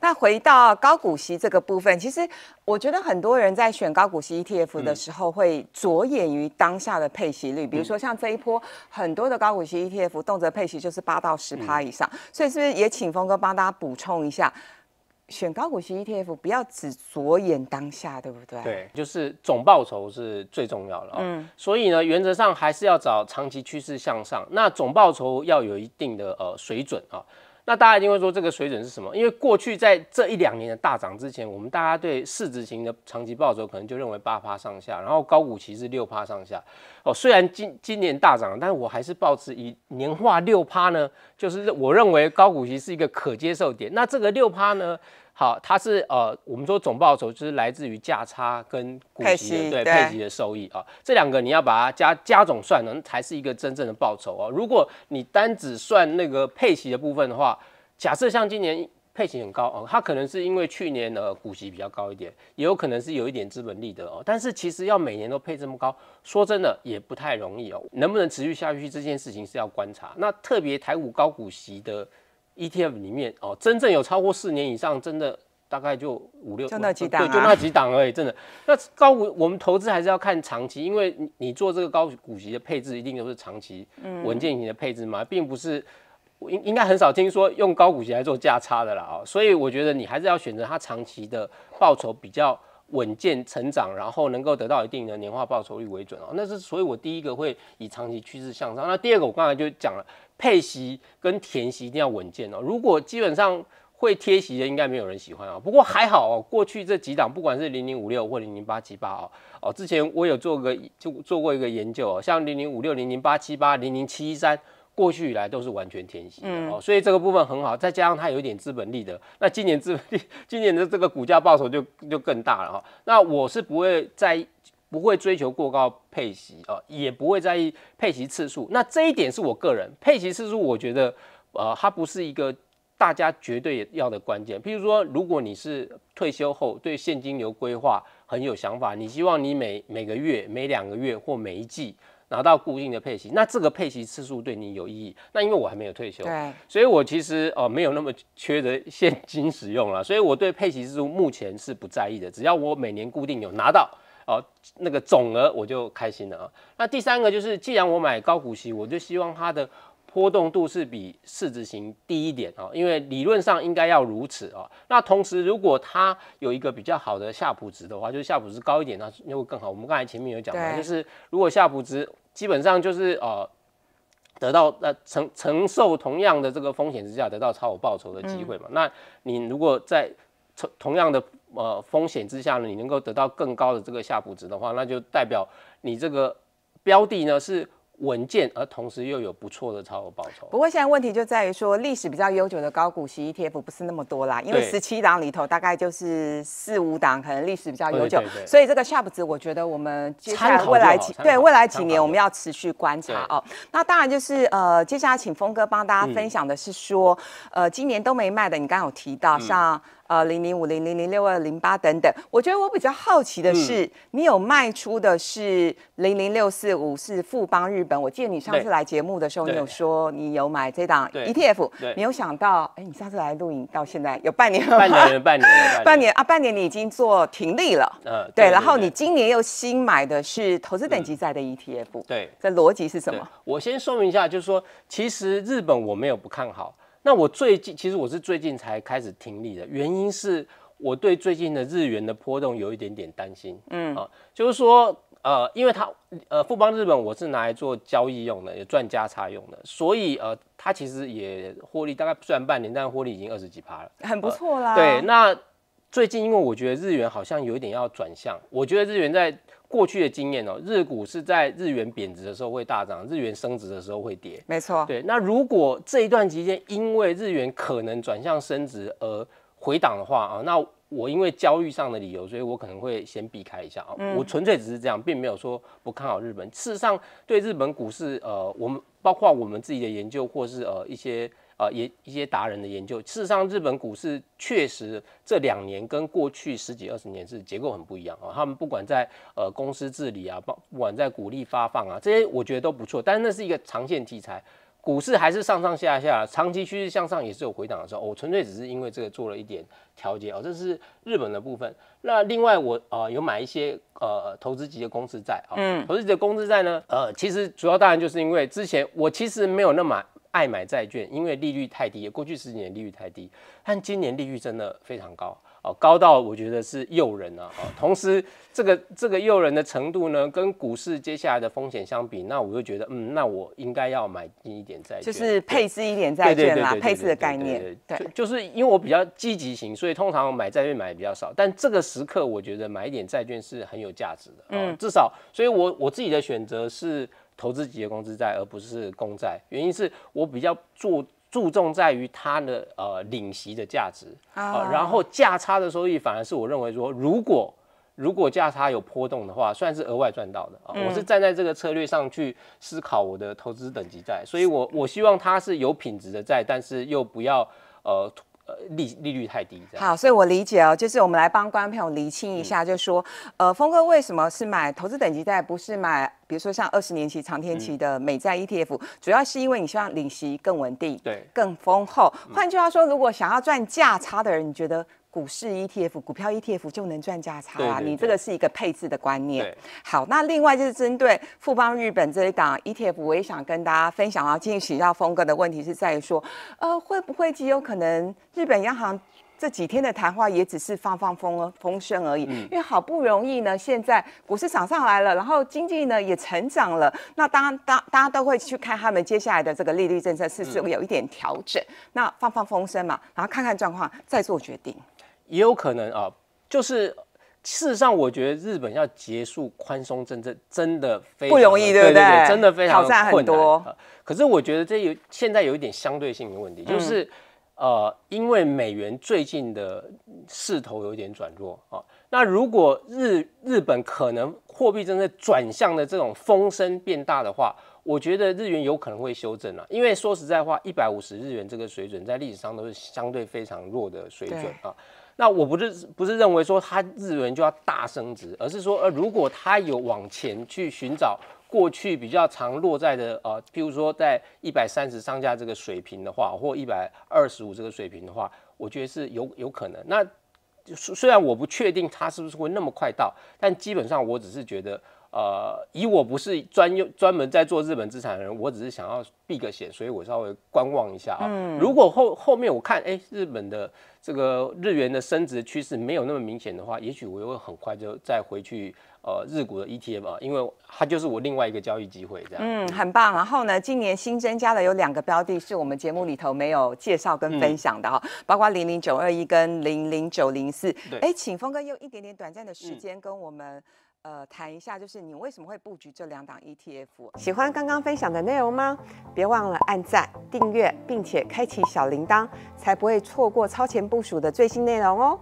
那回到高股息这个部分，其实我觉得很多人在选高股息 ETF 的时候，会着眼于当下的配息率，比如说像这一波很多的高股息 ETF，动辄配息就是八到十趴以上，所以是不是也请峰哥帮大家补充一下，选高股息 ETF 不要只着眼当下，对不对？对，就是总报酬是最重要的嗯，所以呢，原则上还是要找长期趋势向上，那总报酬要有一定的呃水准啊。那大家一定会说这个水准是什么？因为过去在这一两年的大涨之前，我们大家对市值型的长期暴走可能就认为八趴上下，然后高股息是六趴上下。哦，虽然今今年大涨，但是我还是保持以年化六趴呢，就是我认为高股息是一个可接受点。那这个六趴呢？好，它是呃，我们说总报酬就是来自于价差跟股息，的对，配息的收益啊，这两个你要把它加加总算，能才是一个真正的报酬啊。如果你单只算那个配息的部分的话，假设像今年配息很高哦，它可能是因为去年的股息比较高一点，也有可能是有一点资本利得哦。但是其实要每年都配这么高，说真的也不太容易哦。能不能持续下去这件事情是要观察。那特别台股高股息的。ETF 里面哦，真正有超过四年以上，真的大概就五六，就那几档，对，就那几档而已。真的，那高股我们投资还是要看长期，因为你做这个高股息的配置，一定都是长期、稳健型的配置嘛，并不是，应应该很少听说用高股息来做价差的啦啊。所以我觉得你还是要选择它长期的报酬比较。稳健成长，然后能够得到一定的年化报酬率为准哦，那是所以我第一个会以长期趋势向上。那第二个我刚才就讲了，配息跟填息一定要稳健哦。如果基本上会贴息的，应该没有人喜欢啊。不过还好哦，过去这几档不管是零零五六或零零八七八哦哦之前我有做个就做过一个研究哦，像零零五六、零零八七八、零零七一三。过去以来都是完全填息的，哦，所以这个部分很好，再加上它有一点资本利得，那今年资本利今年的这个股价报酬就就更大了哈。那我是不会在不会追求过高配息啊，也不会在意配息次数。那这一点是我个人配息次数，我觉得呃，它不是一个大家绝对要的关键。譬如说，如果你是退休后对现金流规划很有想法，你希望你每每个月、每两个月或每一季。拿到固定的配息，那这个配息次数对你有意义？那因为我还没有退休，所以我其实哦没有那么缺的现金使用了，所以我对配息次数目前是不在意的。只要我每年固定有拿到哦那个总额，我就开心了啊。那第三个就是，既然我买高股息，我就希望它的波动度是比市值型低一点啊，因为理论上应该要如此啊。那同时，如果它有一个比较好的下普值的话，就是下普值高一点，那就会更好。我们刚才前面有讲过，就是如果下普值基本上就是呃，得到那承承受同样的这个风险之下，得到超额报酬的机会嘛。那你如果在同同样的呃风险之下呢，你能够得到更高的这个下普值的话，那就代表你这个标的呢是。稳健，而同时又有不错的超额报酬。不过现在问题就在于说，历史比较悠久的高股息 ETF 不是那么多啦，因为十七档里头大概就是四五档，可能历史比较悠久，所以这个 r p 值，我觉得我们接下来未来几，对未来几年我们要持续观察哦。那当然就是呃，接下来请峰哥帮大家分享的是说，呃，今年都没卖的，你刚刚有提到像。呃零零五零零零六二零八等等。我觉得我比较好奇的是，你有卖出的是零零六四五四富邦日本。我记得你上次来节目的时候，你有说你有买这档 ETF，没有想到，哎，你上次来录影到现在有半年了。半年，半年，半年啊，半年你已经做停利了。嗯，对。然后你今年又新买的是投资等级债的 ETF，对，这逻辑是什么？我先说明一下，就是说，其实日本我没有不看好。那我最近其实我是最近才开始听力的，原因是我对最近的日元的波动有一点点担心，嗯啊，就是说呃，因为它呃富邦日本我是拿来做交易用的，也赚加差用的，所以呃它其实也获利，大概虽然半年，但获利已经二十几趴了，很不错啦。对，那最近因为我觉得日元好像有一点要转向，我觉得日元在。过去的经验哦，日股是在日元贬值的时候会大涨，日元升值的时候会跌。没错，对。那如果这一段期间因为日元可能转向升值而回档的话啊，那我因为交易上的理由，所以我可能会先避开一下啊。我纯粹只是这样，并没有说不看好日本。事实上，对日本股市，呃，我们包括我们自己的研究或是呃一些。啊，研一些达人的研究，事实上，日本股市确实这两年跟过去十几二十年是结构很不一样啊。他们不管在呃公司治理啊，包不管在股利发放啊，这些我觉得都不错。但是那是一个长线题材，股市还是上上下下，长期趋势向上也是有回档的时候。我纯粹只是因为这个做了一点调节哦，这是日本的部分。那另外我啊有买一些呃投资级的公司债啊，嗯，投资级的公司债呢，呃，其实主要当然就是因为之前我其实没有那么。爱买债券，因为利率太低。过去十几年利率太低，但今年利率真的非常高。哦，高到我觉得是诱人啊！哦，同时这个这个诱人的程度呢，跟股市接下来的风险相比，那我就觉得，嗯，那我应该要买一点债券，就是配置一点债券啦，配置的概念。对，就是因为我比较积极型，所以通常买债券买比较少，但这个时刻我觉得买一点债券是很有价值的。嗯，至少，所以我我自己的选择是投资企业公司债而不是公债，原因是我比较做。注重在于它的呃领席的价值，啊，然后价差的收益反而是我认为说，如果如果价差有波动的话，算是额外赚到的啊。我是站在这个策略上去思考我的投资等级债，所以我我希望它是有品质的债，但是又不要呃。利利率太低，好，所以我理解哦，就是我们来帮观众朋友厘清一下，就说，呃，峰哥为什么是买投资等级债，不是买，比如说像二十年期、长天期的美债 ETF，主要是因为你希望领息更稳定，对，更丰厚。换句话说，如果想要赚价差的人，你觉得？股市 ETF、股票 ETF 就能赚价差，你这个是一个配置的观念。好，那另外就是针对富邦日本这一档 ETF，我也想跟大家分享啊，进行一下风格的问题是在于说，呃，会不会极有可能日本央行这几天的谈话也只是放放风风声而已？因为好不容易呢，现在股市涨上来了，然后经济呢也成长了，那当当大大家都会去看他们接下来的这个利率政策是不是有一点调整。那放放风声嘛，然后看看状况再做决定。也有可能啊，就是事实上，我觉得日本要结束宽松政策，真的非常不容易，对不对？真的非常困难。可是我觉得这有现在有一点相对性的问题，就是呃，因为美元最近的势头有点转弱啊。那如果日日本可能货币政策转向的这种风声变大的话，我觉得日元有可能会修正了。因为说实在话，一百五十日元这个水准在历史上都是相对非常弱的水准啊。那我不是不是认为说它日元就要大升值，而是说，呃，如果它有往前去寻找过去比较常落在的，呃，譬如说在一百三十上下这个水平的话，或一百二十五这个水平的话，我觉得是有有可能。那虽然我不确定它是不是会那么快到，但基本上我只是觉得。呃，以我不是专用专门在做日本资产的人，我只是想要避个险，所以我稍微观望一下啊。如果后后面我看，哎，日本的这个日元的升值趋势没有那么明显的话，也许我会很快就再回去呃日股的 ETF 啊，因为它就是我另外一个交易机会这样。嗯，很棒。然后呢，今年新增加的有两个标的，是我们节目里头没有介绍跟分享的啊，包括零零九二一跟零零九零四。对，哎，请峰哥用一点点短暂的时间跟我们。呃，谈一下，就是你为什么会布局这两档 ETF？喜欢刚刚分享的内容吗？别忘了按赞、订阅，并且开启小铃铛，才不会错过超前部署的最新内容哦。